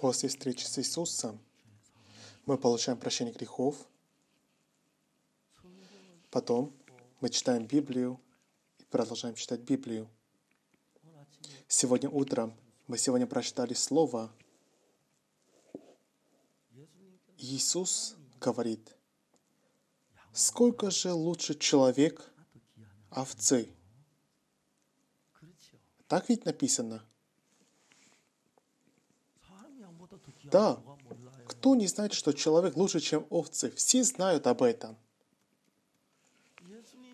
После встречи с Иисусом мы получаем прощение грехов. Потом мы читаем Библию и продолжаем читать Библию. Сегодня утром мы сегодня прочитали слово. Иисус говорит, сколько же лучше человек овцы. Так ведь написано – Да, кто не знает, что человек лучше, чем овцы? Все знают об этом.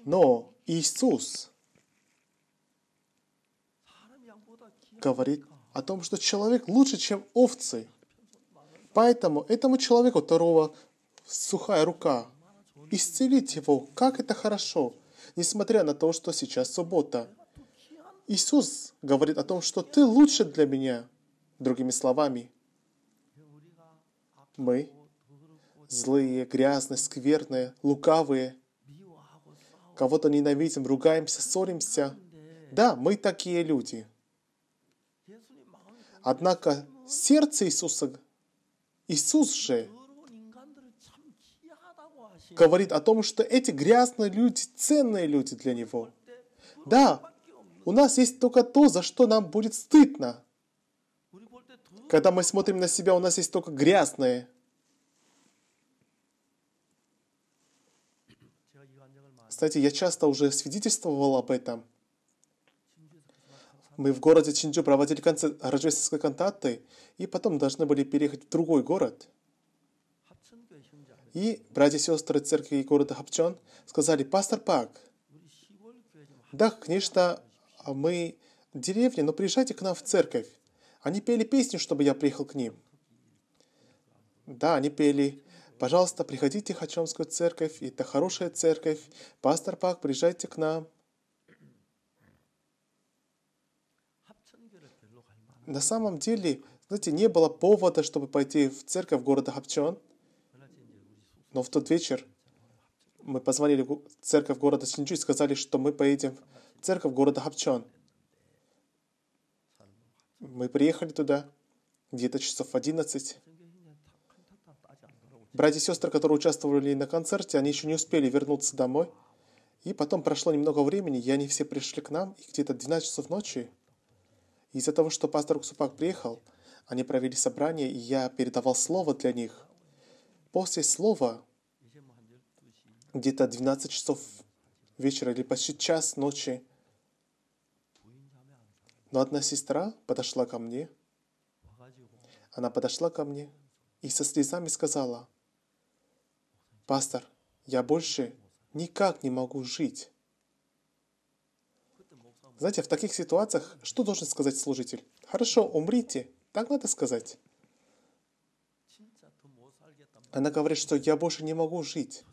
Но Иисус говорит о том, что человек лучше, чем овцы. Поэтому этому человеку, второго сухая рука, исцелить его, как это хорошо, несмотря на то, что сейчас суббота. Иисус говорит о том, что ты лучше для меня. Другими словами, мы, злые, грязные, скверные, лукавые, кого-то ненавидим, ругаемся, ссоримся. Да, мы такие люди. Однако сердце Иисуса, Иисус же говорит о том, что эти грязные люди, ценные люди для Него. Да, у нас есть только то, за что нам будет стыдно. Когда мы смотрим на себя, у нас есть только грязные. Знаете, я часто уже свидетельствовал об этом. Мы в городе Чинджу проводили концерт рождественской кантаты, и потом должны были переехать в другой город. И братья и сестры церкви города Хапчон сказали, «Пастор Пак, да, конечно, мы деревня, но приезжайте к нам в церковь. Они пели песню, чтобы я приехал к ним. Да, они пели «Пожалуйста, приходите в Хачамскую церковь, это хорошая церковь. Пастор Пак, приезжайте к нам». На самом деле, знаете, не было повода, чтобы пойти в церковь города Хапчон. Но в тот вечер мы позвонили в церковь города Синджу и сказали, что мы поедем в церковь города Хапчон. Мы приехали туда где-то часов в 11. Братья и сестры, которые участвовали на концерте, они еще не успели вернуться домой. И потом прошло немного времени, и они все пришли к нам, и где-то 12 часов ночи, из-за того, что пастор Ксупак приехал, они провели собрание, и я передавал слово для них. После слова, где-то 12 часов вечера или почти час ночи, но одна сестра подошла ко мне. Она подошла ко мне и со слезами сказала, «Пастор, я больше никак не могу жить». Знаете, в таких ситуациях что должен сказать служитель? «Хорошо, умрите». Так надо сказать. Она говорит, что я больше не могу жить.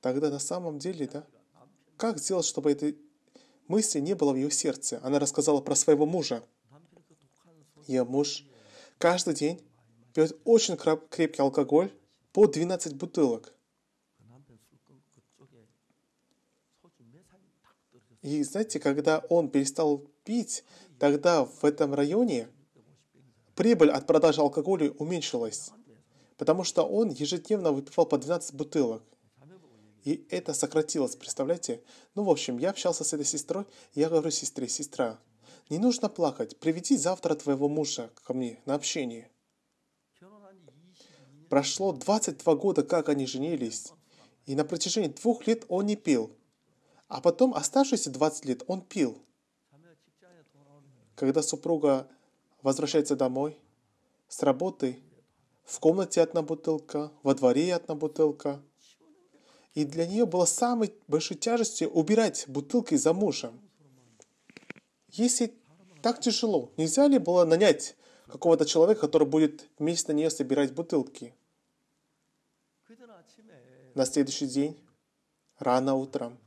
Тогда на самом деле, да? Как сделать, чтобы это Мысли не было в ее сердце. Она рассказала про своего мужа. Ее муж каждый день пьет очень крепкий алкоголь по 12 бутылок. И знаете, когда он перестал пить, тогда в этом районе прибыль от продажи алкоголя уменьшилась, потому что он ежедневно выпивал по 12 бутылок. И это сократилось, представляете? Ну, в общем, я общался с этой сестрой, и я говорю сестре, сестра, не нужно плакать, приведи завтра твоего мужа ко мне на общение. Прошло 22 года, как они женились, и на протяжении двух лет он не пил. А потом оставшиеся 20 лет он пил. Когда супруга возвращается домой с работы, в комнате одна бутылка, во дворе одна бутылка – и для нее было самой большой тяжестью убирать бутылки за мужем. Если так тяжело, нельзя ли было нанять какого-то человека, который будет вместе на нее собирать бутылки? На следующий день, рано утром,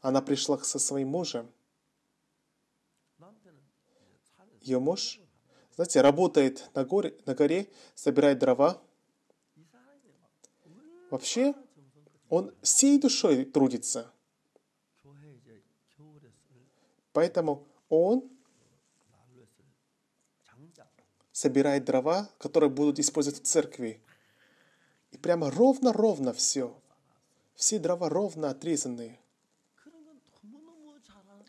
она пришла со своим мужем. Ее муж, знаете, работает на горе, на горе собирает дрова. Вообще, он всей душой трудится. Поэтому он собирает дрова, которые будут использовать в церкви. И прямо ровно-ровно все. Все дрова ровно отрезаны.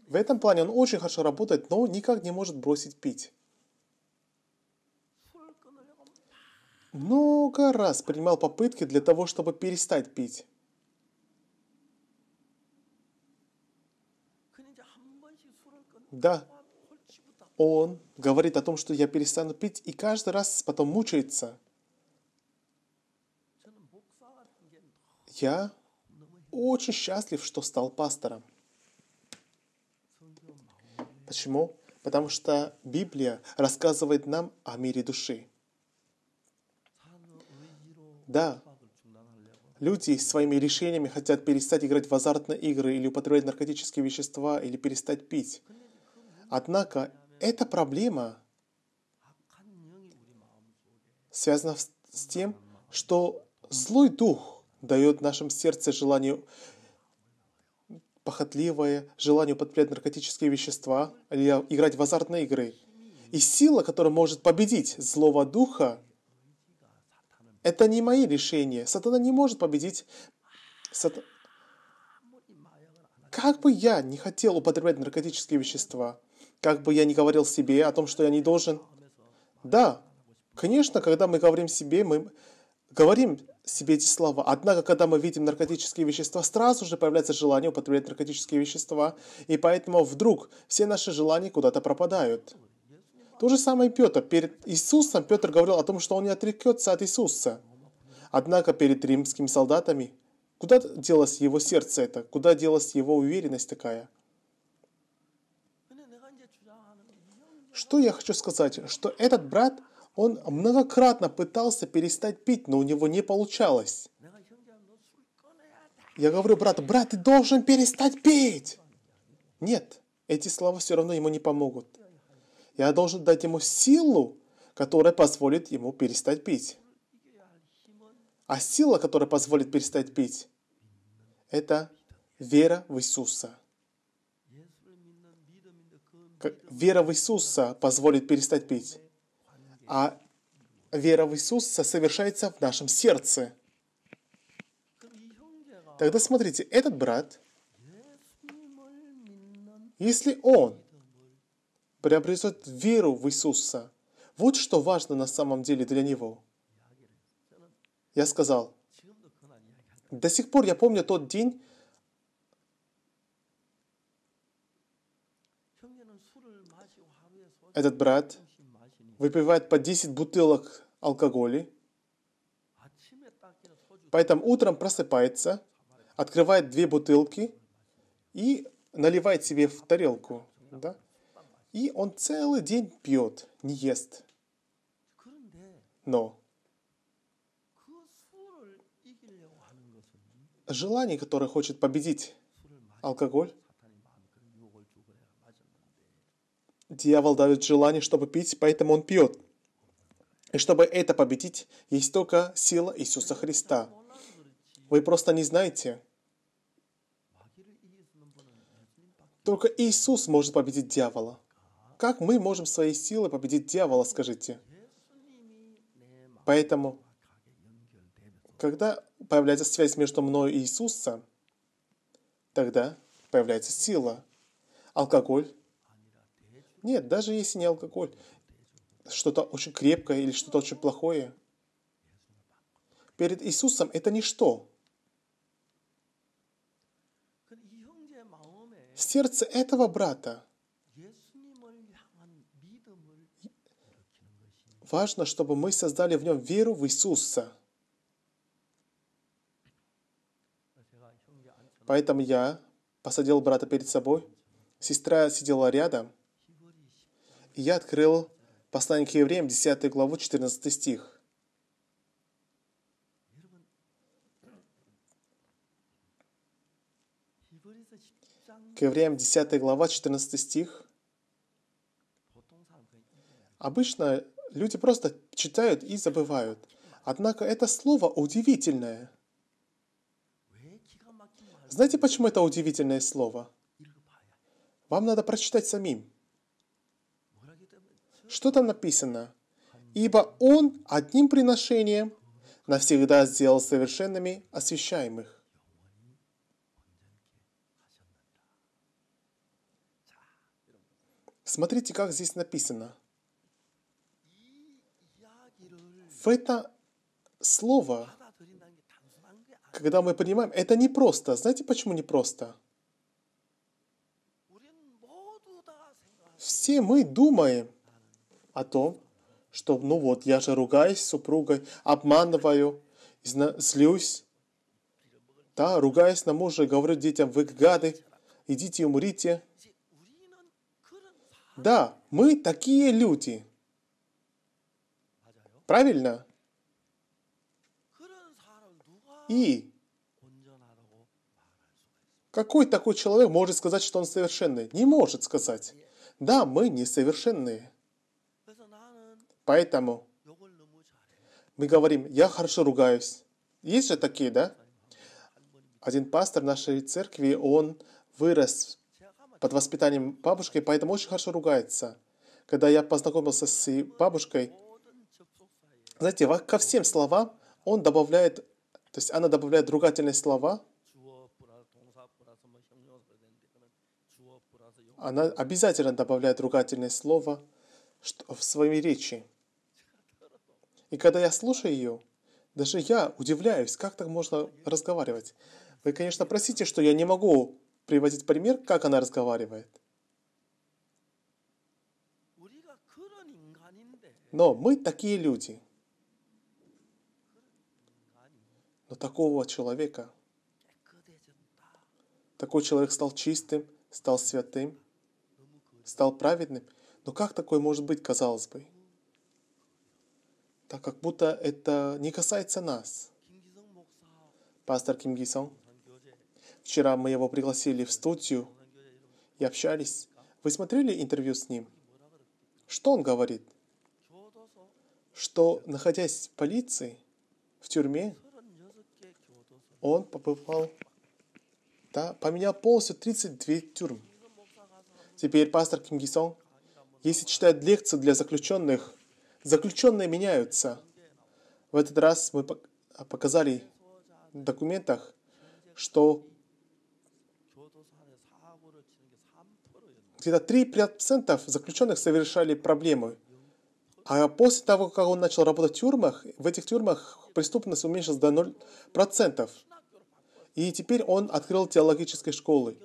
В этом плане он очень хорошо работает, но никак не может бросить пить. Много раз принимал попытки для того, чтобы перестать пить. Да, он говорит о том, что я перестану пить, и каждый раз потом мучается. Я очень счастлив, что стал пастором. Почему? Потому что Библия рассказывает нам о мире души. Да, люди своими решениями хотят перестать играть в азартные игры или употреблять наркотические вещества или перестать пить. Однако эта проблема связана с тем, что злой дух дает нашем сердце желанию похотливое, желание употреблять наркотические вещества или играть в азартные игры. И сила, которая может победить злого духа, это не мои решения. Сатана не может победить. Сат... Как бы я не хотел употреблять наркотические вещества, как бы я ни говорил себе о том, что я не должен. Да, конечно, когда мы говорим себе, мы говорим себе эти слова. Однако, когда мы видим наркотические вещества, сразу же появляется желание употреблять наркотические вещества, и поэтому вдруг все наши желания куда-то пропадают. То же самое Петр. Перед Иисусом Петр говорил о том, что он не отрекется от Иисуса. Однако перед римскими солдатами, куда делось его сердце это, куда делась его уверенность такая – Что я хочу сказать, что этот брат, он многократно пытался перестать пить, но у него не получалось. Я говорю, брат, брат, ты должен перестать пить. Нет, эти слова все равно ему не помогут. Я должен дать ему силу, которая позволит ему перестать пить. А сила, которая позволит перестать пить, это вера в Иисуса. Э, вера в Иисуса позволит перестать пить. А вера в Иисуса совершается в нашем сердце. Тогда смотрите, этот брат, если он приобретет веру в Иисуса, вот что важно на самом деле для него. Я сказал, до сих пор я помню тот день, этот брат выпивает по 10 бутылок алкоголя, поэтому утром просыпается, открывает две бутылки и наливает себе в тарелку. Да? И он целый день пьет, не ест. Но желание, которое хочет победить алкоголь, Дьявол дает желание, чтобы пить, поэтому он пьет. И чтобы это победить, есть только сила Иисуса Христа. Вы просто не знаете. Только Иисус может победить дьявола. Как мы можем своей силой победить дьявола, скажите? Поэтому, когда появляется связь между мной и Иисусом, тогда появляется сила. Алкоголь нет, даже если не алкоголь, что-то очень крепкое или что-то очень плохое. Перед Иисусом это ничто. В сердце этого брата важно, чтобы мы создали в нем веру в Иисуса. Поэтому я посадил брата перед собой. Сестра сидела рядом – я открыл послание к евреям, 10 главу, 14 стих. К евреям 10 глава, 14 стих. Обычно люди просто читают и забывают. Однако это слово удивительное. Знаете, почему это удивительное слово? Вам надо прочитать самим что там написано. Ибо Он одним приношением навсегда сделал совершенными освящаемых. Смотрите, как здесь написано. В это слово, когда мы понимаем, это не просто. Знаете, почему не просто? Все мы думаем, о том, что, ну вот, я же ругаюсь с супругой, обманываю, злюсь, да, ругаюсь на мужа, говорю детям, вы гады, идите умрите. Да, мы такие люди. Правильно? И какой такой человек может сказать, что он совершенный? Не может сказать. Да, мы несовершенные. Поэтому мы говорим, я хорошо ругаюсь. Есть же такие, да? Один пастор нашей церкви, он вырос под воспитанием бабушки, поэтому очень хорошо ругается. Когда я познакомился с бабушкой, знаете, ко всем словам он добавляет, то есть она добавляет ругательные слова, она обязательно добавляет ругательное слово в своей речи. И когда я слушаю ее, даже я удивляюсь, как так можно разговаривать. Вы, конечно, простите, что я не могу приводить пример, как она разговаривает. Но мы такие люди. Но такого человека, такой человек стал чистым, стал святым, стал праведным. Но как такое может быть, казалось бы? так как будто это не касается нас. Пастор Ким Гисон, вчера мы его пригласили в студию и общались. Вы смотрели интервью с ним? Что он говорит? Что, находясь в полиции, в тюрьме, он побывал, да, поменял полностью 32 тюрьмы. Теперь пастор Ким Гисон, если читает лекции для заключенных, Заключенные меняются. В этот раз мы показали в документах, что где-то 3% заключенных совершали проблемы. А после того, как он начал работать в тюрьмах, в этих тюрьмах преступность уменьшилась до 0%. И теперь он открыл теологические школы.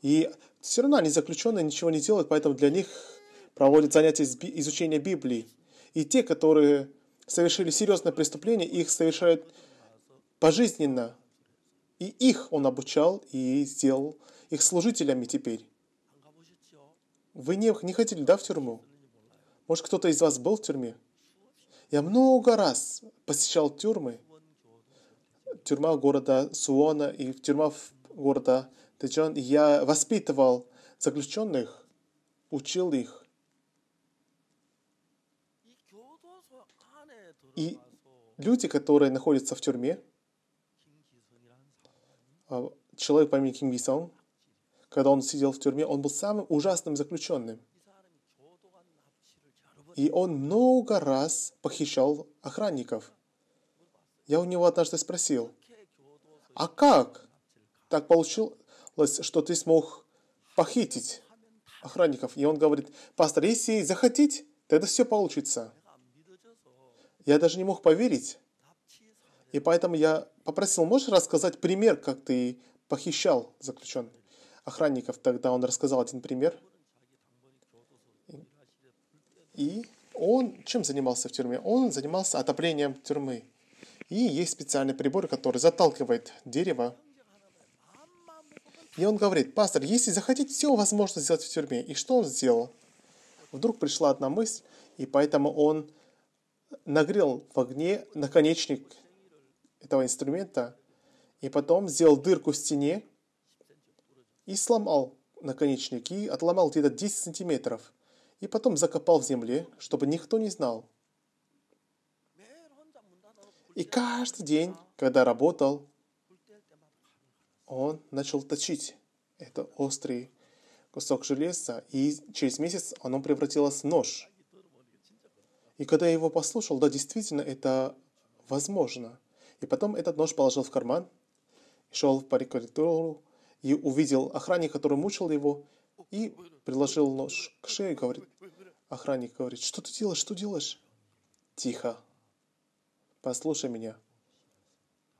И все равно они заключенные, ничего не делают, поэтому для них проводят занятия изучения Библии. И те, которые совершили серьезное преступление, их совершают пожизненно. И их он обучал и сделал их служителями теперь. Вы не, не ходили, да, в тюрьму? Может, кто-то из вас был в тюрьме? Я много раз посещал тюрьмы. Тюрьма города Суона и тюрьма города Тэджон. Я воспитывал заключенных, учил их И люди, которые находятся в тюрьме, а, человек по имени Ким Ги Сон, когда он сидел в тюрьме, он был самым ужасным заключенным. И он много раз похищал охранников. Я у него однажды спросил, а как так получилось, что ты смог похитить охранников? И он говорит, постарайся захотеть, тогда все получится. Я даже не мог поверить. И поэтому я попросил, можешь рассказать пример, как ты похищал заключенных охранников? Тогда он рассказал один пример. И он чем занимался в тюрьме? Он занимался отоплением тюрьмы. И есть специальный прибор, который заталкивает дерево. И он говорит, пастор, если захотите, все возможно сделать в тюрьме. И что он сделал? Вдруг пришла одна мысль, и поэтому он нагрел в огне наконечник этого инструмента и потом сделал дырку в стене и сломал наконечник и отломал где-то 10 сантиметров и потом закопал в земле, чтобы никто не знал. И каждый день, когда работал, он начал точить этот острый кусок железа, и через месяц оно превратилось в нож – и когда я его послушал, да, действительно, это возможно. И потом этот нож положил в карман, шел в коридору и увидел охранник, который мучил его, и приложил нож к шее говорит, охранник говорит, что ты делаешь, что делаешь? Тихо, послушай меня.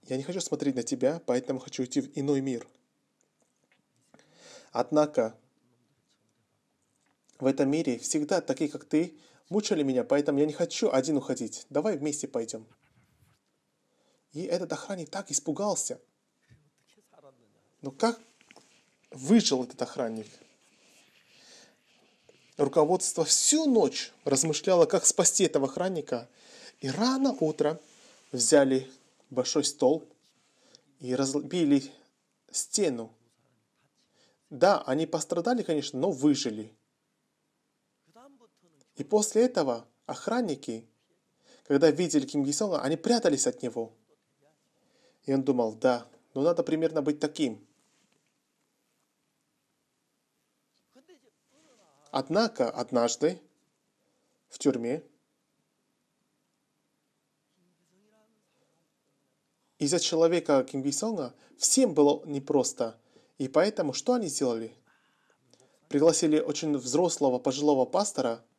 Я не хочу смотреть на тебя, поэтому хочу уйти в иной мир. Однако, в этом мире всегда такие, как ты, мучили меня, поэтому я не хочу один уходить. Давай вместе пойдем. И этот охранник так испугался. Но ну как выжил этот охранник? Руководство всю ночь размышляло, как спасти этого охранника. И рано утром взяли большой стол и разбили стену. Да, они пострадали, конечно, но выжили – и после этого охранники, когда видели Ким Ги Сона, они прятались от него. И он думал, да, но ну надо примерно быть таким. Однако однажды в тюрьме из-за человека Ким Ги Сонга всем было непросто. И поэтому что они сделали? Пригласили очень взрослого пожилого пастора –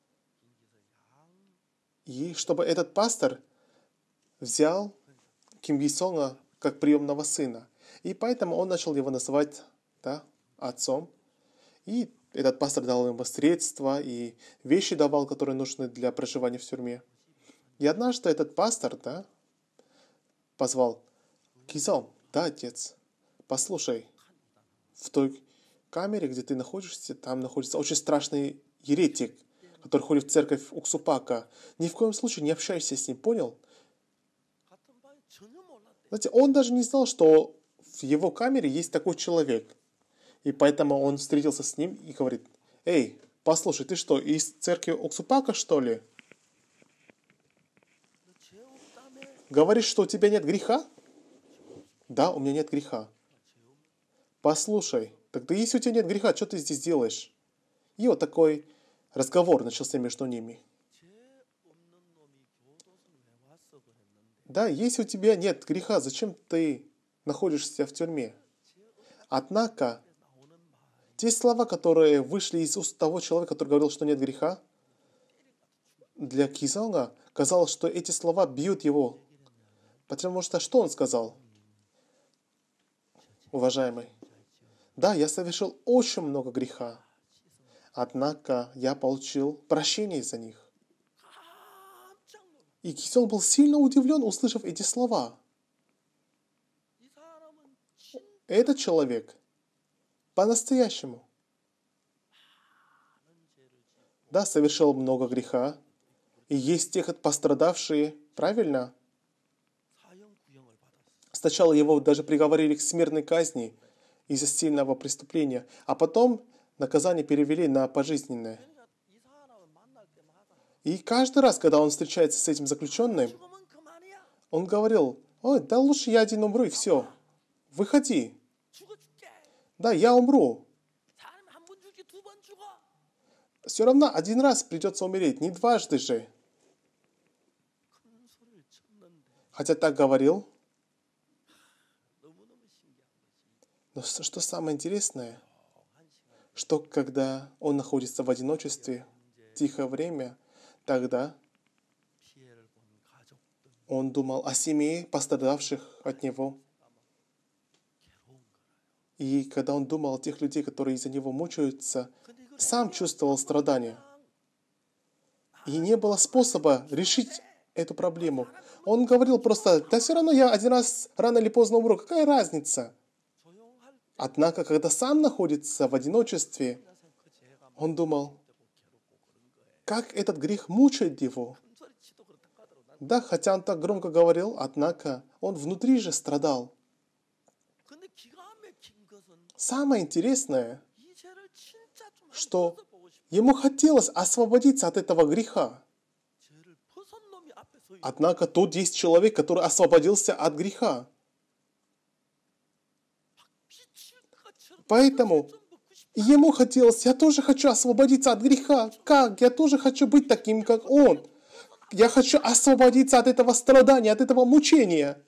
и чтобы этот пастор взял Ким Ги Сонга как приемного сына. И поэтому он начал его называть да, отцом. И этот пастор дал ему средства и вещи давал, которые нужны для проживания в тюрьме. И однажды этот пастор да, позвал Кизон, да, отец, послушай, в той камере, где ты находишься, там находится очень страшный еретик, который ходит в церковь Уксупака, ни в коем случае не общайся с ним, понял? Знаете, он даже не знал, что в его камере есть такой человек. И поэтому он встретился с ним и говорит, «Эй, послушай, ты что, из церкви Уксупака, что ли?» Говоришь, что у тебя нет греха? Да, у меня нет греха. Послушай, тогда если у тебя нет греха, что ты здесь делаешь? И вот такой Разговор начался между ними. Да, если у тебя нет греха, зачем ты находишься в тюрьме? Однако, те слова, которые вышли из уст того человека, который говорил, что нет греха, для Кизонга казалось, что эти слова бьют его. Потому что что он сказал? Уважаемый, да, я совершил очень много греха. Однако я получил прощение за них. И Кисел был сильно удивлен, услышав эти слова. Этот человек по-настоящему да, совершил много греха, и есть тех пострадавшие, правильно? Сначала его даже приговорили к смертной казни из-за сильного преступления, а потом Наказание перевели на пожизненное. И каждый раз, когда он встречается с этим заключенным, он говорил, «Ой, да лучше я один умру и все. Выходи. Да, я умру. Все равно один раз придется умереть, не дважды же. Хотя так говорил. Но что самое интересное, что когда он находится в одиночестве, тихое время, тогда он думал о семье пострадавших от него. И когда он думал о тех людей, которые из-за него мучаются, сам чувствовал страдания. И не было способа решить эту проблему. Он говорил просто, да все равно я один раз рано или поздно умру, какая разница? Однако, когда сам находится в одиночестве, он думал, как этот грех мучает его. Да, хотя он так громко говорил, однако он внутри же страдал. Самое интересное, что ему хотелось освободиться от этого греха. Однако тут есть человек, который освободился от греха. Поэтому ему хотелось, я тоже хочу освободиться от греха. Как? Я тоже хочу быть таким, как он. Я хочу освободиться от этого страдания, от этого мучения.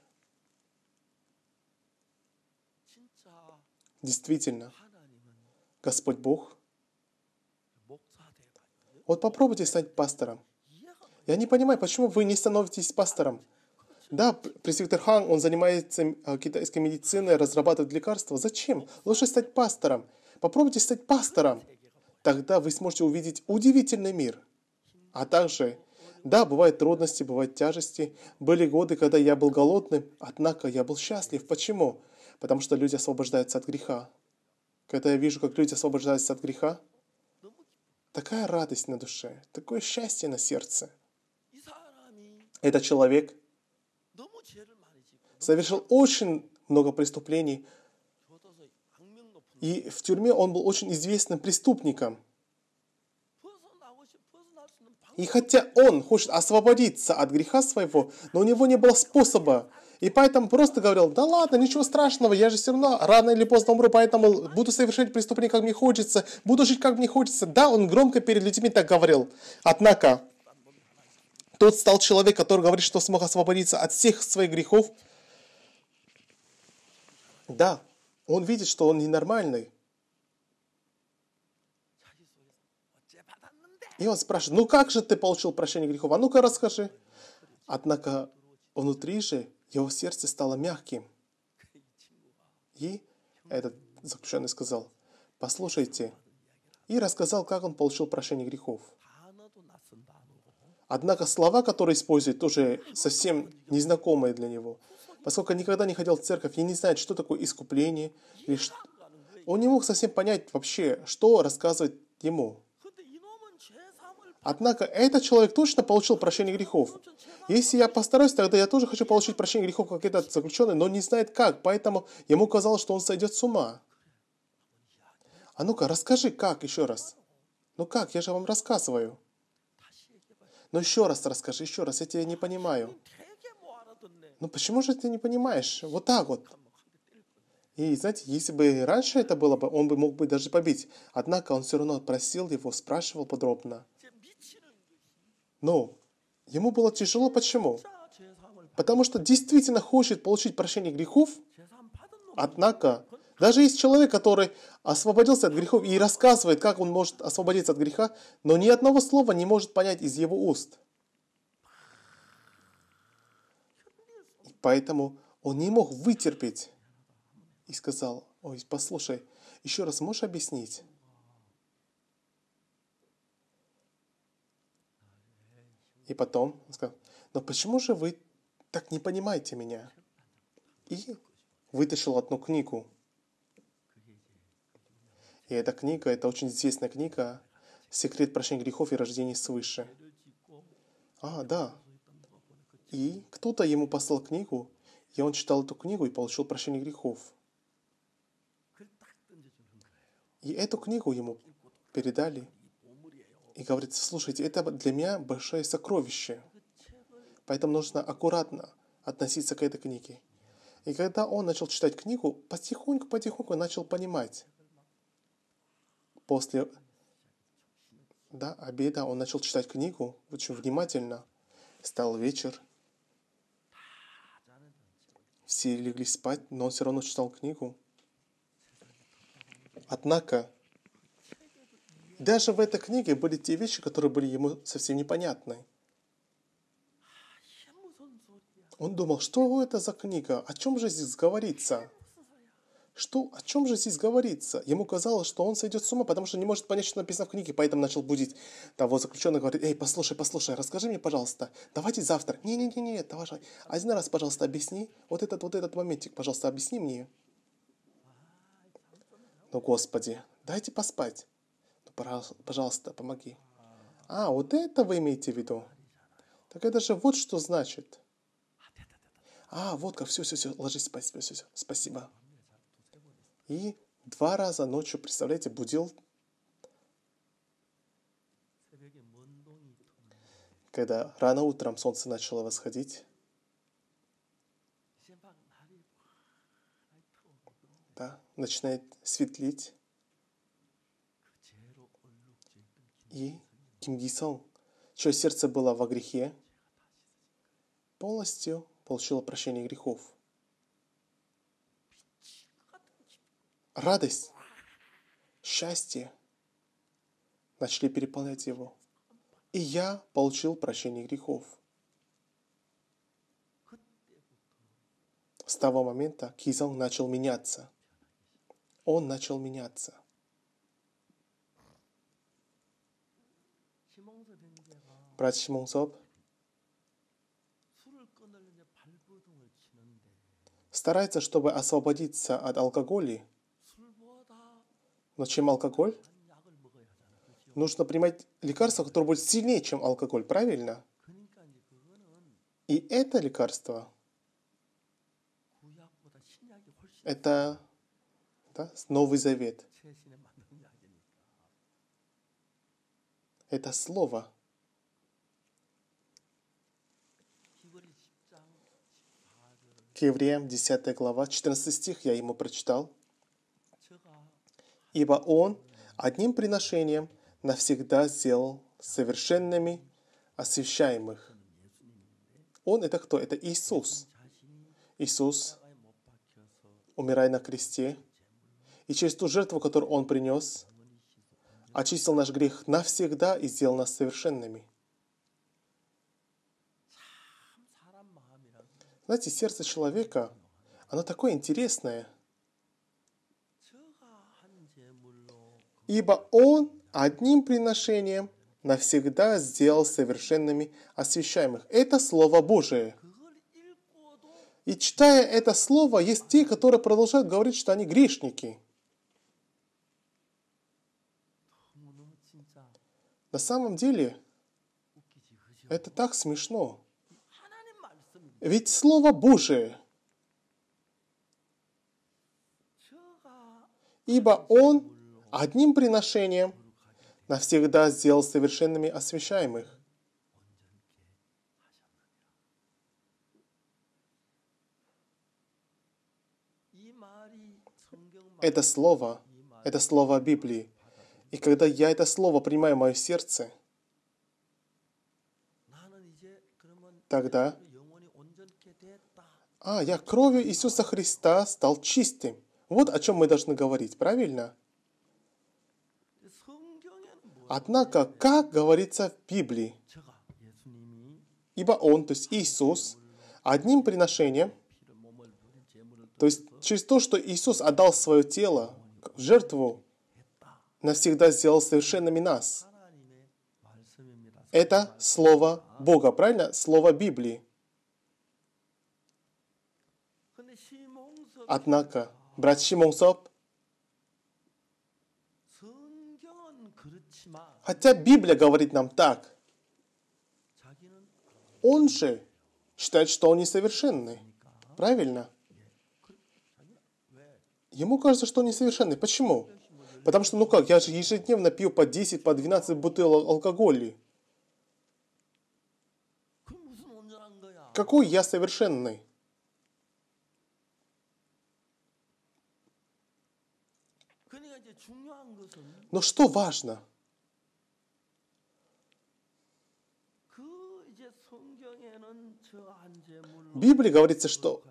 Действительно, Господь Бог. Вот попробуйте стать пастором. Я не понимаю, почему вы не становитесь пастором. Да, пресвитер Хан, он занимается а, китайской медициной, разрабатывает лекарства. Зачем? Лучше стать пастором. Попробуйте стать пастором. Тогда вы сможете увидеть удивительный мир. А также, да, бывают трудности, бывают тяжести. Были годы, когда я был голодным, однако я был счастлив. Почему? Потому что люди освобождаются от греха. Когда я вижу, как люди освобождаются от греха, такая радость на душе, такое счастье на сердце. Этот человек – совершил очень много преступлений. И в тюрьме он был очень известным преступником. И хотя он хочет освободиться от греха своего, но у него не было способа. И поэтому просто говорил, да ладно, ничего страшного, я же все равно рано или поздно умру, поэтому буду совершать преступление, как мне хочется, буду жить, как мне хочется. Да, он громко перед людьми так говорил. Однако, тот стал человек, который говорит, что смог освободиться от всех своих грехов. Да, он видит, что он ненормальный. И он спрашивает, ну как же ты получил прощение грехов? А ну-ка расскажи. Однако внутри же его сердце стало мягким. И этот заключенный сказал, послушайте. И рассказал, как он получил прощение грехов. Однако слова, которые использует, тоже совсем незнакомые для него. Поскольку никогда не ходил в церковь и не знает, что такое искупление, или что... он не мог совсем понять вообще, что рассказывать ему. Однако этот человек точно получил прощение грехов. Если я постараюсь, тогда я тоже хочу получить прощение грехов, как этот заключенный, но не знает как, поэтому ему казалось, что он сойдет с ума. А ну-ка, расскажи как еще раз. Ну как, я же вам рассказываю. Ну еще раз расскажи, еще раз, я тебя не понимаю. Ну почему же ты не понимаешь? Вот так вот. И знаете, если бы раньше это было бы, он бы мог бы даже побить. Однако он все равно просил его, спрашивал подробно. Но ну, ему было тяжело, почему? Потому что действительно хочет получить прощение грехов, однако даже есть человек, который освободился от грехов и рассказывает, как он может освободиться от греха, но ни одного слова не может понять из его уст. И поэтому он не мог вытерпеть и сказал, ой, послушай, еще раз можешь объяснить? И потом он сказал, но почему же вы так не понимаете меня? И вытащил одну книгу, и эта книга, это очень известная книга «Секрет прощения грехов и рождения свыше». А, да. И кто-то ему послал книгу, и он читал эту книгу и получил прощение грехов. И эту книгу ему передали. И говорит, слушайте, это для меня большое сокровище. Поэтому нужно аккуратно относиться к этой книге. И когда он начал читать книгу, потихоньку-потихоньку начал понимать, после да, обеда он начал читать книгу очень внимательно. Стал вечер. Все легли спать, но он все равно читал книгу. Однако, даже в этой книге были те вещи, которые были ему совсем непонятны. Он думал, что это за книга, о чем же здесь говорится? Что, о чем же здесь говорится? Ему казалось, что он сойдет с ума, потому что не может понять, что написано в книге, поэтому начал будить того заключенного, говорит, эй, послушай, послушай, расскажи мне, пожалуйста, давайте завтра. Не-не-не-не, товарищ, один раз, пожалуйста, объясни, вот этот, вот этот моментик, пожалуйста, объясни мне. Ну, Господи, дайте поспать. Ну, пожалуйста, помоги. А, вот это вы имеете в виду? Так это же вот что значит. А, вот как, все, все, все, ложись спать, все, все, все, спасибо. И два раза ночью, представляете, будил, когда рано утром солнце начало восходить. Да, начинает светлить. И Ким Ги Сон, чье сердце было во грехе, полностью получило прощение грехов – радость, счастье начали переполнять его. И я получил прощение грехов. С того момента Кизонг начал меняться. Он начал меняться. Брат Шимонсоб старается, чтобы освободиться от алкоголя, но чем алкоголь? Нужно принимать лекарство, которое будет сильнее, чем алкоголь, правильно? И это лекарство, это да, Новый Завет. Это слово. К евреям 10 глава, 14 стих я ему прочитал ибо Он одним приношением навсегда сделал совершенными освящаемых. Он это кто? Это Иисус. Иисус, умирая на кресте, и через ту жертву, которую Он принес, очистил наш грех навсегда и сделал нас совершенными. Знаете, сердце человека, оно такое интересное – ибо Он одним приношением навсегда сделал совершенными освящаемых. Это Слово Божие. И читая это слово, есть те, которые продолжают говорить, что они грешники. На самом деле, это так смешно. Ведь Слово Божие. Ибо Он одним приношением навсегда сделал совершенными освящаемых. Это слово, это слово Библии. И когда я это слово принимаю в мое сердце, тогда а, я кровью Иисуса Христа стал чистым. Вот о чем мы должны говорить, правильно? Однако, как говорится в Библии, ибо Он, то есть Иисус, одним приношением, то есть через то, что Иисус отдал свое тело в жертву, навсегда сделал совершенными нас. Это слово Бога, правильно? Слово Библии. Однако, брат Шимонсоп Хотя Библия говорит нам так. Он же считает, что он несовершенный. Правильно? Ему кажется, что он несовершенный. Почему? Потому что, ну как, я же ежедневно пью по 10, по 12 бутылок алкоголя. Какой я совершенный? Но что важно – Библии говорится, что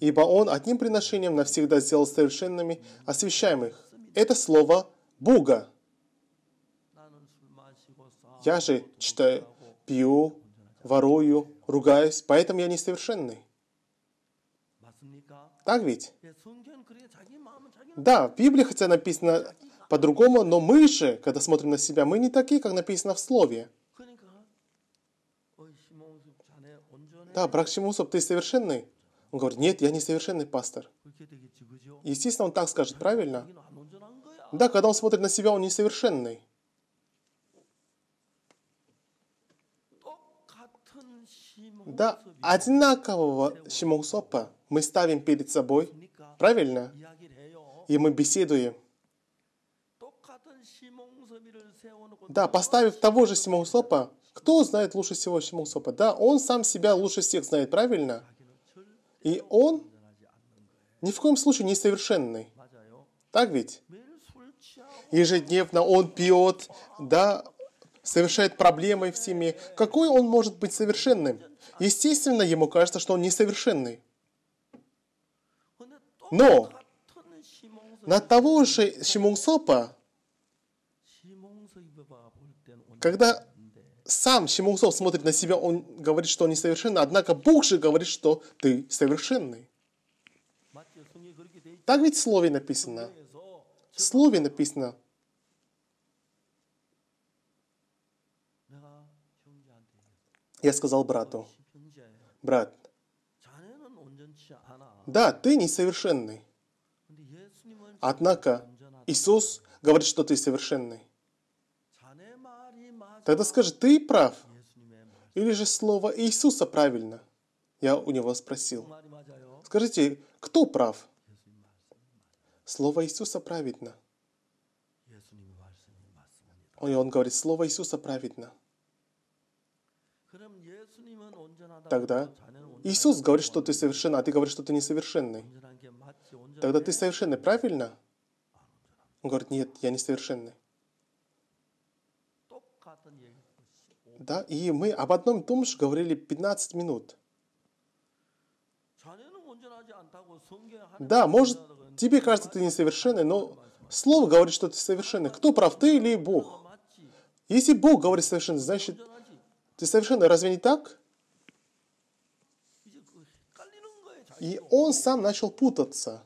«Ибо Он одним приношением навсегда сделал совершенными освящаемых». Это слово Бога. Я же читаю, пью, ворую, ругаюсь, поэтому я несовершенный. Так ведь? Да, в Библии хотя написано по-другому, но мы же, когда смотрим на себя, мы не такие, как написано в Слове. да, брак Чимусов, ты совершенный? Он говорит, нет, я не совершенный пастор. Естественно, он так скажет, правильно? Да, когда он смотрит на себя, он несовершенный. Да, одинакового Шимоусопа мы ставим перед собой, правильно? И мы беседуем. Да, поставив того же Симоусопа, кто знает лучше всего Шимусопа? Да, он сам себя лучше всех знает, правильно? И он ни в коем случае не совершенный. Так ведь? Ежедневно он пьет, да, совершает проблемы в семье. Какой он может быть совершенным? Естественно, ему кажется, что он несовершенный. Но на того же Шимунсопа, когда сам Щемоусов смотрит на себя, он говорит, что он несовершенный, однако Бог же говорит, что ты совершенный. Так ведь в Слове написано. В Слове написано. Я сказал брату, брат, да, ты несовершенный. Однако Иисус говорит, что ты совершенный. Тогда скажи, ты прав? Или же слово Иисуса правильно? Я у него спросил. Скажите, кто прав? Слово Иисуса праведно. И он говорит, слово Иисуса праведно. Тогда Иисус говорит, что ты совершенный, а ты говоришь, что ты несовершенный. Тогда ты совершенный, правильно? Он говорит, нет, я несовершенный. Да? И мы об одном и том же говорили 15 минут. Да, может, тебе кажется, ты несовершенный, но Слово говорит, что ты совершенный. Кто прав, ты или Бог? Ну, а Если Бог говорит совершенно, значит, ты совершенно, разве не так? И он сам начал путаться.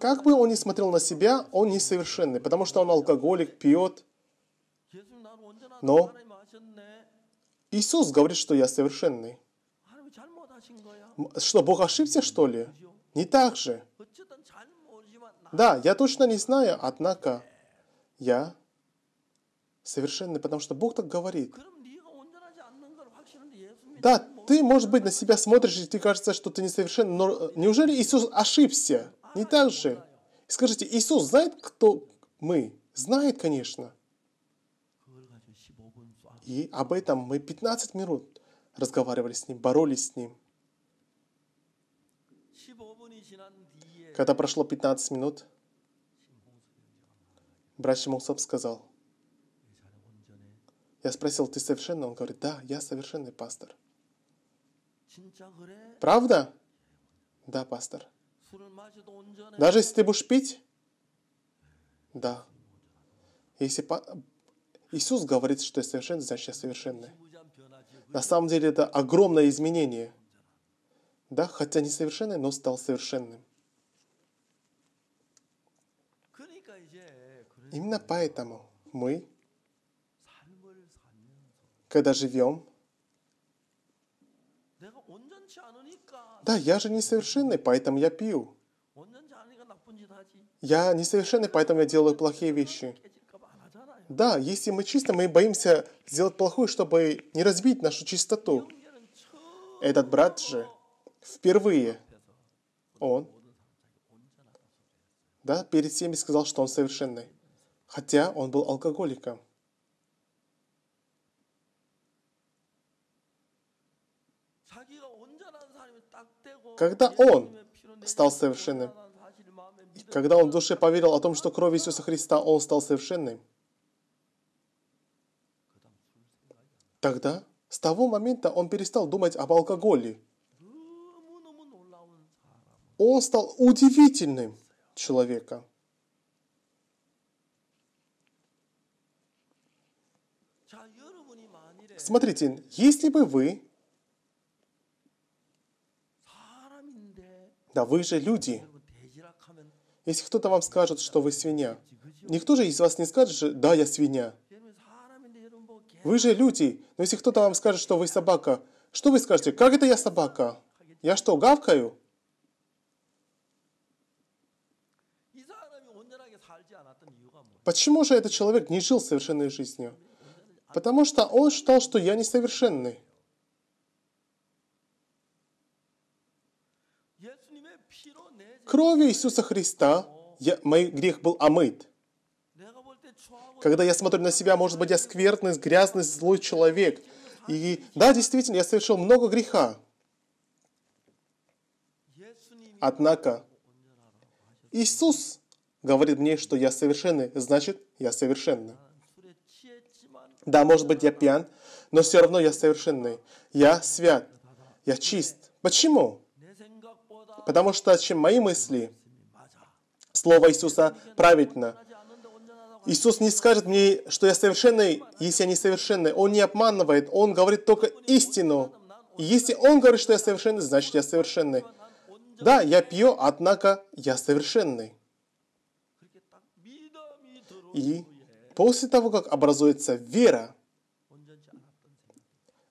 Как бы он ни смотрел на себя, он несовершенный, потому что он алкоголик, пьет. Но Иисус говорит, что я совершенный. Что, Бог ошибся, что ли? Не так же. Да, я точно не знаю, однако я совершенный, потому что Бог так говорит. Да, ты, может быть, на себя смотришь, и тебе кажется, что ты несовершенный, но э, неужели Иисус ошибся? Не так же? Скажите, Иисус знает, кто мы? Знает, конечно. И об этом мы 15 минут разговаривали с ним, боролись с ним. Когда прошло 15 минут, братья Мусаб сказал, я спросил, ты совершенно?" Он говорит, да, я совершенный пастор. Правда? Да, пастор. Даже если ты будешь пить? Да. Если по... Иисус говорит, что я совершенный, значит я совершенный. На самом деле это огромное изменение. Да, хотя несовершенный, но стал совершенным. Именно поэтому мы, когда живем, Да, я же несовершенный, поэтому я пью. Я несовершенный, поэтому я делаю плохие вещи. Да, если мы чисты, мы боимся сделать плохое, чтобы не разбить нашу чистоту. Этот брат же впервые, он, да, перед всеми сказал, что он совершенный. Хотя он был алкоголиком. Когда он стал совершенным, когда он в душе поверил о том, что кровь Иисуса Христа, он стал совершенным, тогда, с того момента, он перестал думать об алкоголе. Он стал удивительным человеком. Смотрите, если бы вы Да вы же люди. Если кто-то вам скажет, что вы свинья, никто же из вас не скажет, что да, я свинья. Вы же люди. Но если кто-то вам скажет, что вы собака, что вы скажете? Как это я собака? Я что, гавкаю? Почему же этот человек не жил совершенной жизнью? Потому что он считал, что я несовершенный. кровью Иисуса Христа я, мой грех был омыт. Когда я смотрю на себя, может быть, я скверный, грязный, злой человек. И да, действительно, я совершил много греха. Однако Иисус говорит мне, что я совершенный, значит, я совершенный. Да, может быть, я пьян, но все равно я совершенный. Я свят, я чист. Почему? Потому что, чем мои мысли, Слово Иисуса праведно. Иисус не скажет мне, что я совершенный, если я не совершенный. Он не обманывает, Он говорит только истину. И если Он говорит, что я совершенный, значит я совершенный. Да, я пью, однако я совершенный. И после того, как образуется вера,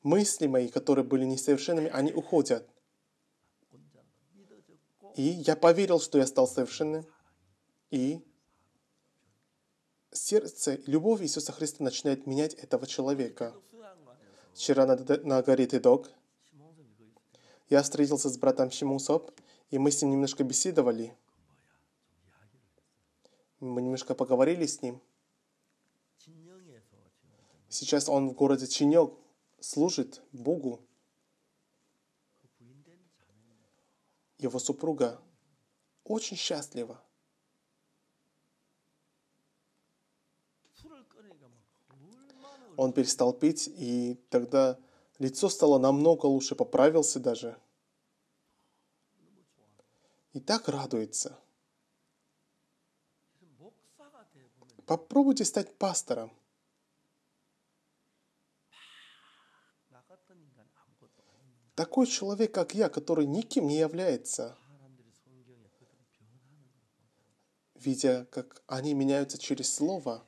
мысли мои, которые были несовершенными, они уходят. И я поверил, что я стал совершенным. И сердце, любовь Иисуса Христа начинает менять этого человека. Вчера на, на горе Тедок я встретился с братом Шимусоп, и мы с ним немножко беседовали. Мы немножко поговорили с ним. Сейчас он в городе Чинек служит Богу. его супруга очень счастлива. Он перестал пить, и тогда лицо стало намного лучше, поправился даже. И так радуется. Попробуйте стать пастором. Такой человек, как я, который никем не является, видя, как они меняются через слово,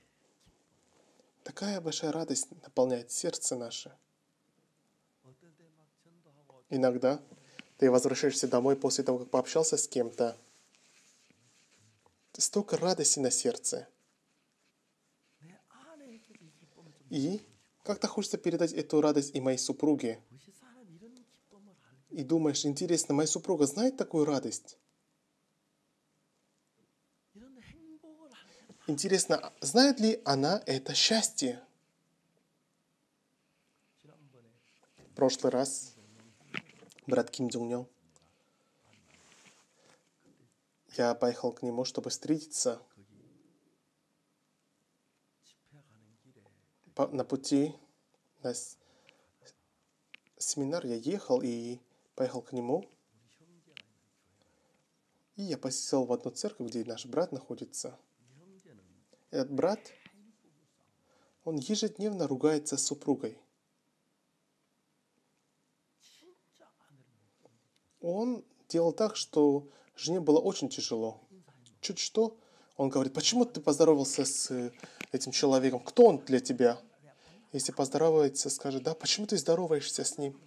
такая большая радость наполняет сердце наше. Иногда ты возвращаешься домой после того, как пообщался с кем-то. Столько радости на сердце. И как-то хочется передать эту радость и моей супруге – и думаешь, интересно, моя супруга знает такую радость? Интересно, знает ли она это счастье? В прошлый раз брат Ким Дюньо, я поехал к нему, чтобы встретиться. По, на пути на семинар я ехал, и поехал к нему, и я посетил в одну церковь, где наш брат находится. Этот брат, он ежедневно ругается с супругой. Он делал так, что жене было очень тяжело. Чуть что, он говорит, почему ты поздоровался с э, этим человеком? Кто он для тебя? Если поздоровается, скажет, да, почему ты здороваешься с ним?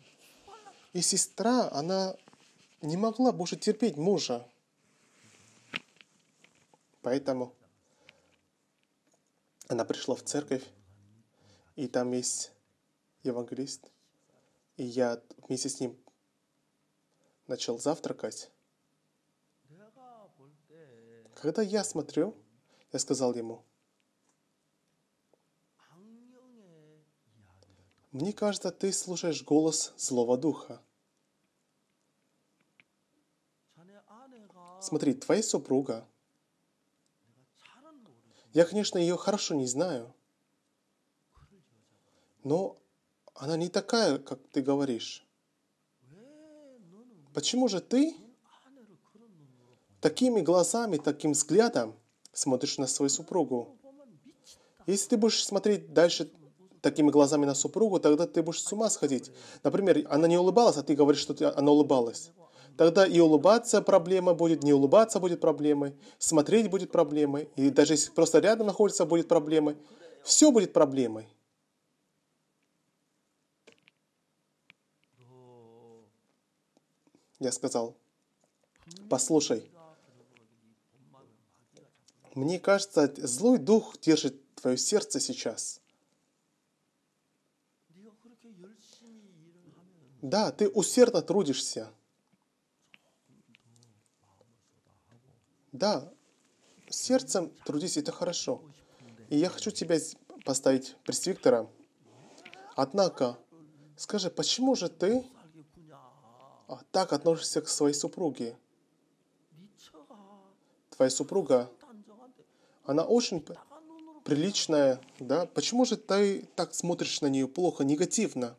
И сестра, она не могла больше терпеть мужа. Поэтому она пришла в церковь, и там есть евангелист. И я вместе с ним начал завтракать. Когда я смотрю, я сказал ему – Мне кажется, ты слушаешь голос злого духа. Смотри, твоя супруга. Я, конечно, ее хорошо не знаю. Но она не такая, как ты говоришь. Почему же ты такими глазами, таким взглядом смотришь на свою супругу? Если ты будешь смотреть дальше такими глазами на супругу, тогда ты будешь с ума сходить. Например, она не улыбалась, а ты говоришь, что ты, она улыбалась. Тогда и улыбаться проблема будет, не улыбаться будет проблемой, смотреть будет проблемой, и даже если просто рядом находится, будет проблемой. Все будет проблемой. Я сказал, послушай, мне кажется, злой дух держит твое сердце сейчас. Да, ты усердно трудишься. Да, сердцем трудись, это хорошо. И я хочу тебя поставить пресвиктора. Однако, скажи, почему же ты а, так относишься к своей супруге? Твоя супруга, она очень приличная, да? Почему же ты так смотришь на нее плохо, негативно?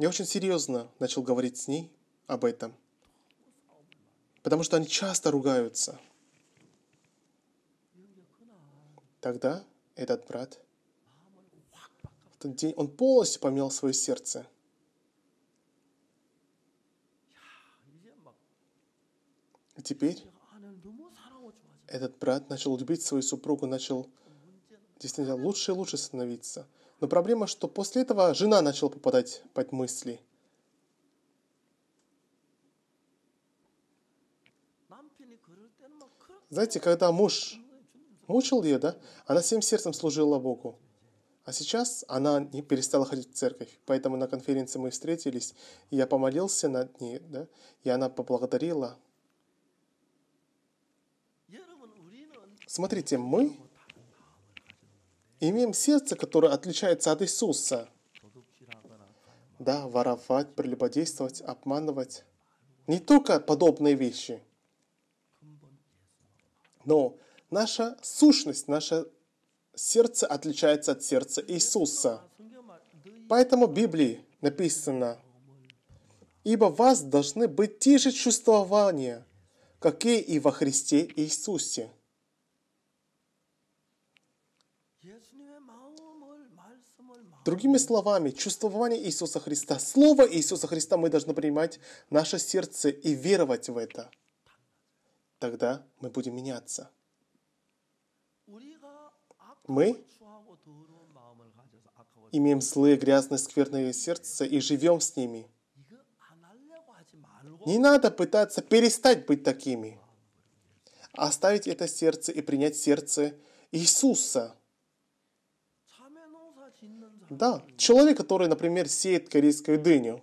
Я очень серьезно начал говорить с ней об этом. Потому что они часто ругаются. Тогда этот брат, в тот день он полностью поменял свое сердце. И теперь этот брат начал любить свою супругу, начал действительно лучше и лучше становиться – но проблема, что после этого жена начала попадать под мысли. Знаете, когда муж мучил ее, да, она всем сердцем служила Богу. А сейчас она не перестала ходить в церковь, поэтому на конференции мы встретились, и я помолился над ней, да, и она поблагодарила. Смотрите, мы Имеем сердце, которое отличается от Иисуса. Да, воровать, прелюбодействовать, обманывать. Не только подобные вещи, но наша сущность, наше сердце отличается от сердца Иисуса. Поэтому в Библии написано, «Ибо вас должны быть те же чувствования, какие и во Христе Иисусе». Другими словами, чувствование Иисуса Христа, слово Иисуса Христа мы должны принимать в наше сердце и веровать в это. Тогда мы будем меняться. Мы имеем злые, грязные, скверные сердца и живем с ними. Не надо пытаться перестать быть такими. А оставить это сердце и принять сердце Иисуса – да, человек, который, например, сеет корейскую дыню.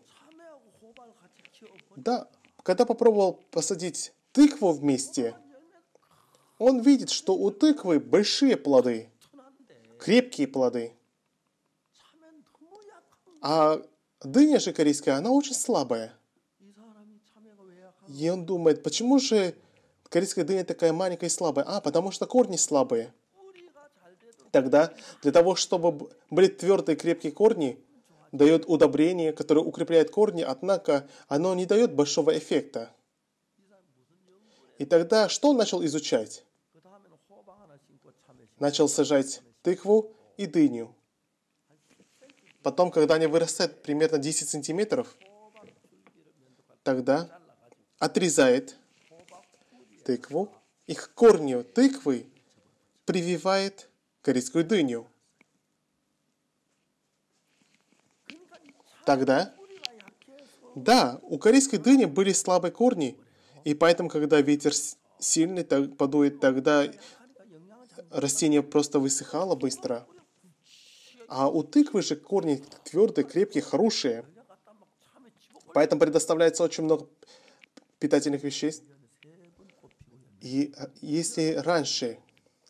Да, когда попробовал посадить тыкву вместе, он видит, что у тыквы большие плоды, крепкие плоды. А дыня же корейская, она очень слабая. И он думает, почему же корейская дыня такая маленькая и слабая? А, потому что корни слабые. Тогда для того, чтобы были твердые крепкие корни, дает удобрение, которое укрепляет корни, однако оно не дает большого эффекта. И тогда что он начал изучать? Начал сажать тыкву и дыню. Потом, когда они вырастают примерно 10 сантиметров, тогда отрезает тыкву, их корню тыквы прививает корейскую дыню. Тогда? Да, у корейской дыни были слабые корни, и поэтому, когда ветер сильный так, подует, тогда растение просто высыхало быстро. А у тыквы же корни твердые, крепкие, хорошие. Поэтому предоставляется очень много питательных веществ. И э, если раньше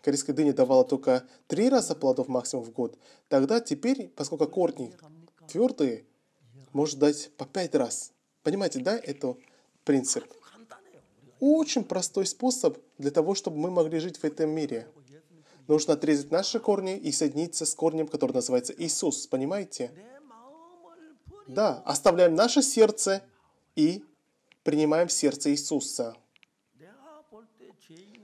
корейская дыня давала только три раза плодов максимум в год, тогда теперь, поскольку корни твердые, может дать по пять раз. Понимаете, да, это принцип? Очень простой способ для того, чтобы мы могли жить в этом мире. Нужно отрезать наши корни и соединиться с корнем, который называется Иисус. Понимаете? Да, оставляем наше сердце и принимаем сердце Иисуса.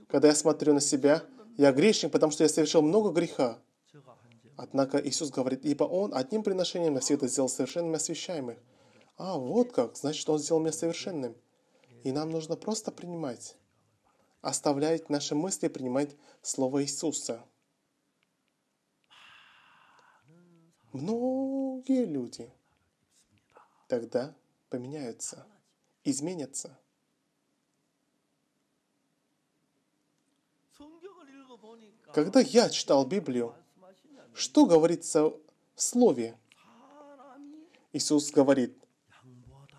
Когда я смотрю на себя, я грешник, потому что я совершил много греха. Однако Иисус говорит, ибо Он одним приношением навсегда сделал совершенными освящаемых. А, вот как, значит, Он сделал меня совершенным. И нам нужно просто принимать, оставлять наши мысли, и принимать Слово Иисуса. Многие люди тогда поменяются, изменятся. Когда я читал Библию, что говорится в слове? Иисус говорит,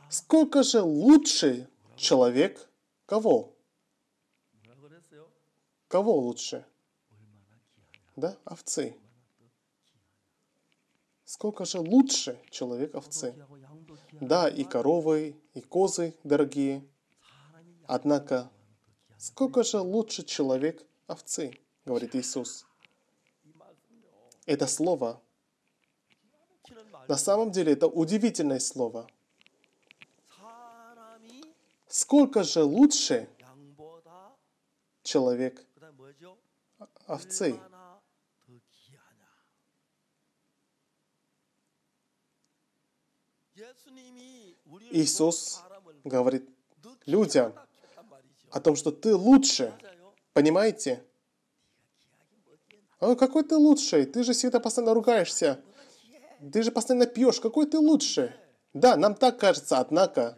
сколько же лучше человек кого? Кого лучше? Да, овцы. Сколько же лучше человек овцы? Да, и коровы, и козы дорогие. Однако, сколько же лучше человек овцы? говорит Иисус. Это слово. На самом деле это удивительное слово. Сколько же лучше человек овцы? Иисус говорит людям о том, что ты лучше. Понимаете? О а какой ты лучший? Ты же всегда постоянно ругаешься. Ты же постоянно пьешь. Какой ты лучший? Да, нам так кажется, однако.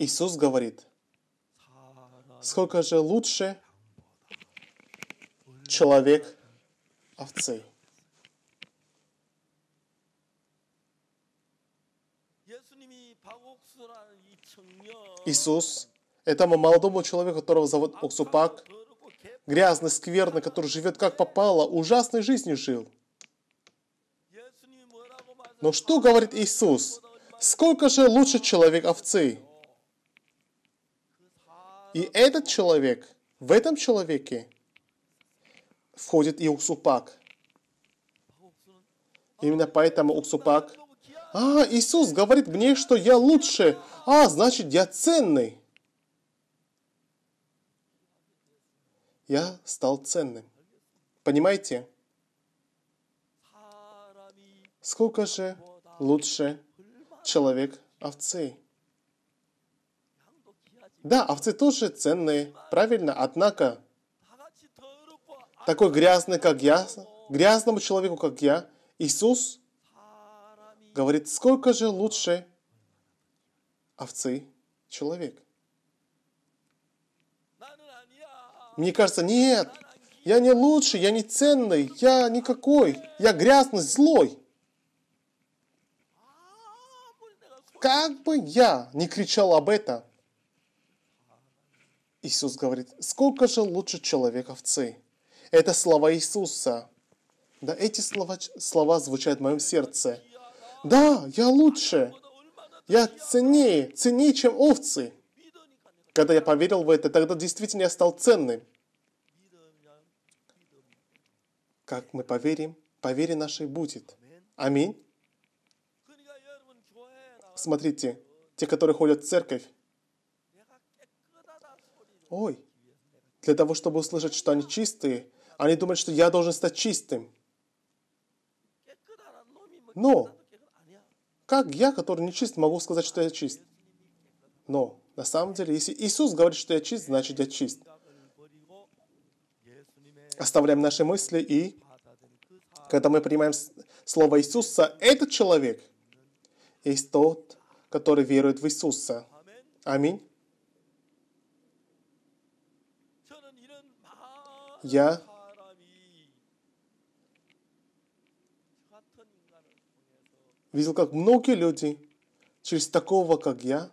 Иисус говорит, сколько же лучше человек овцы. Иисус этому молодому человеку, которого зовут Оксупак, грязный скверный, который живет как попало, ужасной жизнью жил. Но что говорит Иисус? Сколько же лучше человек овцы? И этот человек, в этом человеке входит и Уксупак. Именно поэтому Уксупак... А, Иисус говорит мне, что я лучше. А, значит, я ценный. я стал ценным. Понимаете? Сколько же лучше человек овцы? Да, овцы тоже ценные, правильно, однако такой грязный, как я, грязному человеку, как я, Иисус говорит, сколько же лучше овцы человек. Мне кажется, нет, я не лучший, я не ценный, я никакой, я грязный, злой. Как бы я не кричал об этом, Иисус говорит, сколько же лучше человек овцы. Это слова Иисуса. Да эти слова, слова звучат в моем сердце. Да, я лучше. Я ценнее, ценнее, чем овцы. Когда я поверил в это, тогда действительно я стал ценным. Как мы поверим, поверие вере нашей будет. Аминь. Смотрите, те, которые ходят в церковь. Ой, для того, чтобы услышать, что они чистые, они думают, что я должен стать чистым. Но как я, который не чист, могу сказать, что я чист? Но на самом деле, если Иисус говорит, что я чист, значит я чист. Оставляем наши мысли и когда мы принимаем слово Иисуса, этот человек есть тот, который верует в Иисуса. Аминь. Я видел, как многие люди через такого, как я,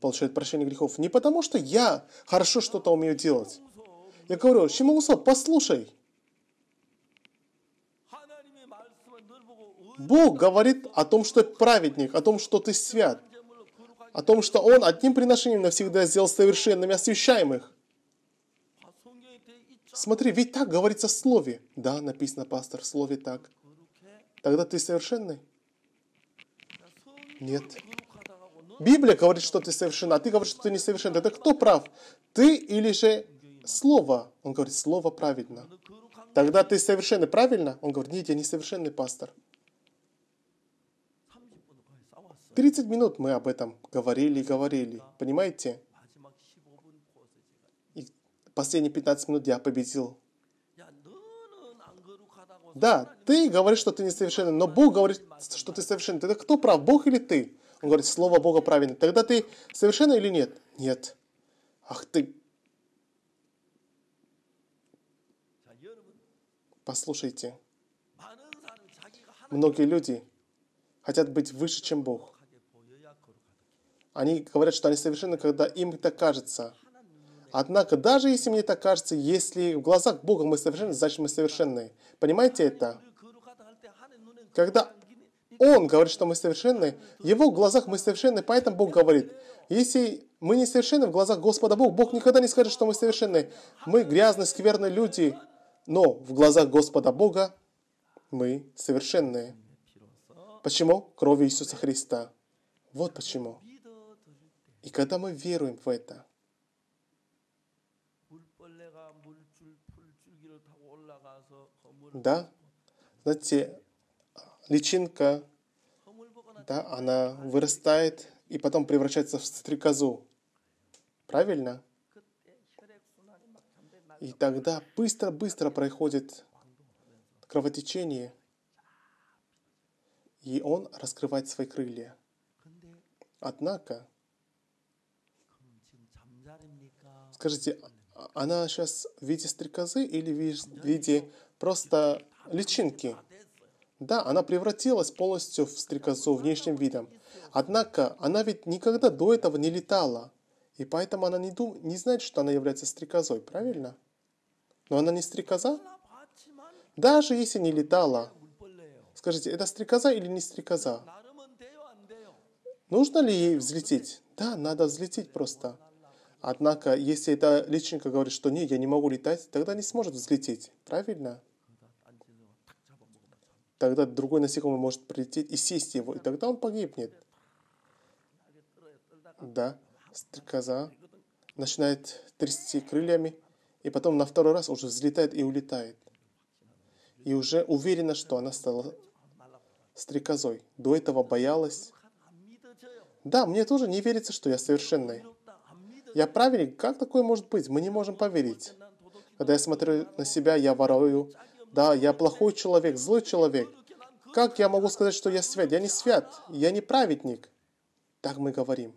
получает прощение грехов не потому, что я хорошо что-то умею делать. Я говорю, Шимаусо, послушай. Бог говорит о том, что праведник, о том, что ты свят, о том, что Он одним приношением навсегда сделал совершенными освящаемых. Смотри, ведь так говорится в Слове. Да, написано, пастор, в Слове так. Тогда ты совершенный? Нет. Библия говорит, что ты совершен, а ты говоришь, что ты не совершен. Это кто прав? Ты или же слово? Он говорит, слово праведно. Тогда ты совершенный, правильно? Он говорит, нет, я не совершенный пастор. 30 минут мы об этом говорили и говорили, понимаете? И последние 15 минут я победил. Да, ты говоришь, что ты несовершенен, но Бог говорит, что ты совершенный. Это кто прав, Бог или ты? Он говорит, слово Бога правильное. Тогда ты совершенно или нет? Нет. Ах ты... Послушайте. Многие люди хотят быть выше, чем Бог. Они говорят, что они совершенны, когда им это кажется. Однако, даже если мне так кажется, если в глазах Бога мы совершенны, значит мы совершенны. Понимаете это? Когда он говорит, что мы совершенны. В его глазах мы совершенны, поэтому Бог говорит. Если мы не совершенны в глазах Господа Бога, Бог никогда не скажет, что мы совершенны. Мы грязные, скверные люди, но в глазах Господа Бога мы совершенные. Почему? Кровью Иисуса Христа. Вот почему. И когда мы веруем в это, да, знаете, личинка, да, она вырастает и потом превращается в стрекозу. Правильно? И тогда быстро-быстро происходит кровотечение, и он раскрывает свои крылья. Однако, скажите, а она сейчас в виде стрекозы или в виде просто личинки? Да, она превратилась полностью в стрекозу внешним видом. Однако она ведь никогда до этого не летала. И поэтому она не, дум... не знает, что она является стрекозой, правильно? Но она не стрекоза? Даже если не летала. Скажите, это стрекоза или не стрекоза? Нужно ли ей взлететь? Да, надо взлететь просто. Однако, если эта личинка говорит, что нет, я не могу летать», тогда не сможет взлететь. Правильно? Тогда другой насекомый может прилететь и сесть его, и тогда он погибнет. Да, стрекоза начинает трясти крыльями, и потом на второй раз уже взлетает и улетает. И уже уверена, что она стала стрекозой. До этого боялась. Да, мне тоже не верится, что я совершенный. Я правильник? Как такое может быть? Мы не можем поверить. Когда я смотрю на себя, я ворую да, я плохой человек, злой человек. Как я могу сказать, что я свят? Я не свят, я не праведник. Так мы говорим.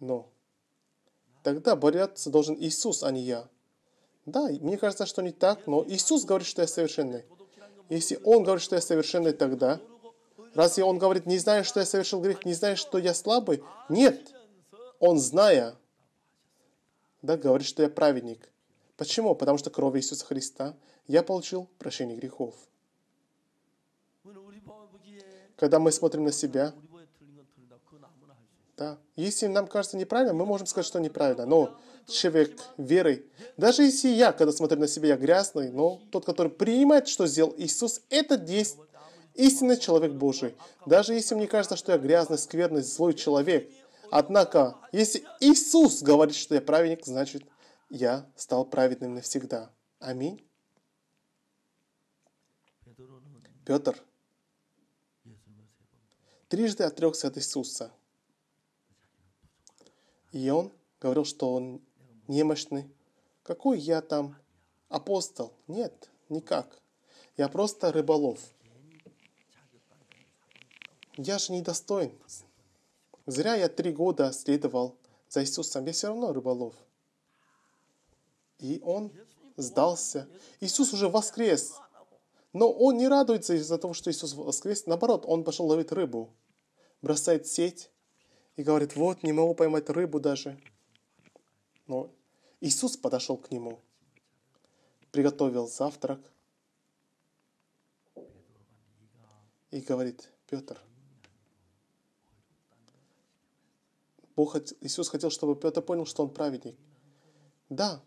Но тогда бороться должен Иисус, а не я. Да, мне кажется, что не так, но Иисус говорит, что я совершенный. Если Он говорит, что я совершенный, тогда разве Он говорит, не зная, что я совершил грех, не зная, что я слабый? Нет, Он, зная, да, говорит, что я праведник. Почему? Потому что кровью Иисуса Христа я получил прощение грехов. Когда мы смотрим на себя, да, если нам кажется неправильно, мы можем сказать, что неправильно. Но человек верой, даже если я, когда смотрю на себя, я грязный, но тот, который принимает, что сделал Иисус, это есть истинный человек Божий. Даже если мне кажется, что я грязный, скверный, злой человек, однако, если Иисус говорит, что я праведник, значит, я стал праведным навсегда. Аминь. Петр трижды отрекся от Иисуса. И он говорил, что он немощный. Какой я там апостол? Нет, никак. Я просто рыболов. Я же недостоин. Зря я три года следовал за Иисусом. Я все равно рыболов. И он сдался. Иисус уже воскрес. Но он не радуется из-за того, что Иисус воскрес. Наоборот, он пошел ловить рыбу. Бросает сеть и говорит, вот, не могу поймать рыбу даже. Но Иисус подошел к нему, приготовил завтрак и говорит, Петр, Бог, Иисус хотел, чтобы Петр понял, что он праведник. Да,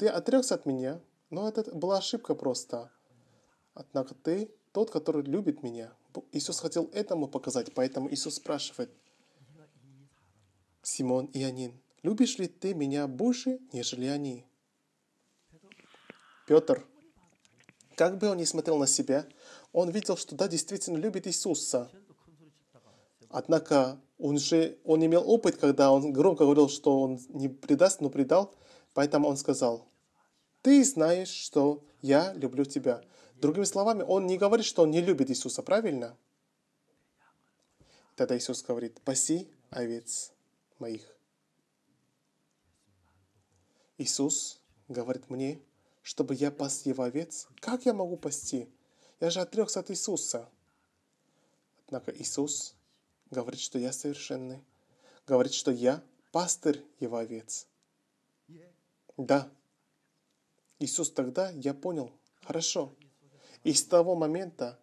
ты отрекся от меня, но это была ошибка просто. Однако ты тот, который любит меня. Иисус хотел этому показать, поэтому Иисус спрашивает. Симон и Анин, любишь ли ты меня больше, нежели они? Петр, как бы он ни смотрел на себя, он видел, что да, действительно любит Иисуса. Однако он же он имел опыт, когда он громко говорил, что он не предаст, но предал, поэтому он сказал, ты знаешь, что я люблю тебя. Другими словами, он не говорит, что он не любит Иисуса, правильно? Тогда Иисус говорит, паси овец моих. Иисус говорит мне, чтобы я пас его овец. Как я могу пасти? Я же отрекся от Иисуса. Однако Иисус говорит, что я совершенный. Говорит, что я пастырь его овец. Да, Иисус тогда, я понял, хорошо. И с того момента,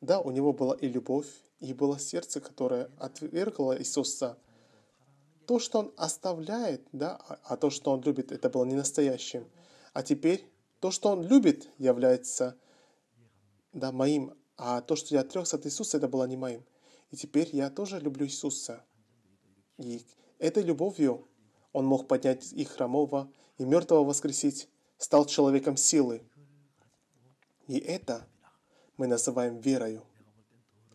да, у него была и любовь, и было сердце, которое отвергло Иисуса. То, что он оставляет, да, а, а то, что он любит, это было не настоящим. А теперь то, что он любит, является да, моим. А то, что я отрекся от Иисуса, это было не моим. И теперь я тоже люблю Иисуса. И этой любовью он мог поднять и хромого, и мертвого воскресить, стал человеком силы. И это мы называем верою.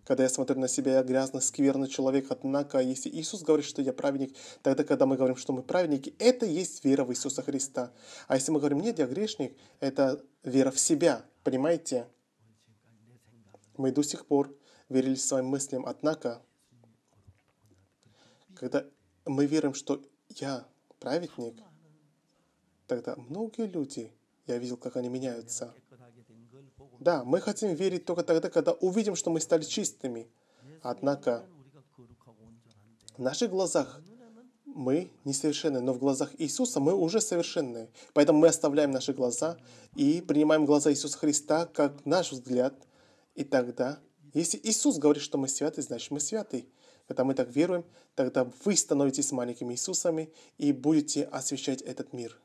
Когда я смотрю на себя, я грязный, скверный человек. Однако, если Иисус говорит, что я праведник, тогда, когда мы говорим, что мы праведники, это есть вера в Иисуса Христа. А если мы говорим, нет, я грешник, это вера в себя. Понимаете? Мы до сих пор верили своим мыслям. Однако, когда мы верим, что я праведник, тогда многие люди, я видел, как они меняются. Да, мы хотим верить только тогда, когда увидим, что мы стали чистыми. Однако в наших глазах мы несовершенны, но в глазах Иисуса мы уже совершенны. Поэтому мы оставляем наши глаза и принимаем глаза Иисуса Христа как наш взгляд. И тогда, если Иисус говорит, что мы святы, значит мы святы. Когда мы так веруем, тогда вы становитесь маленькими Иисусами и будете освещать этот мир.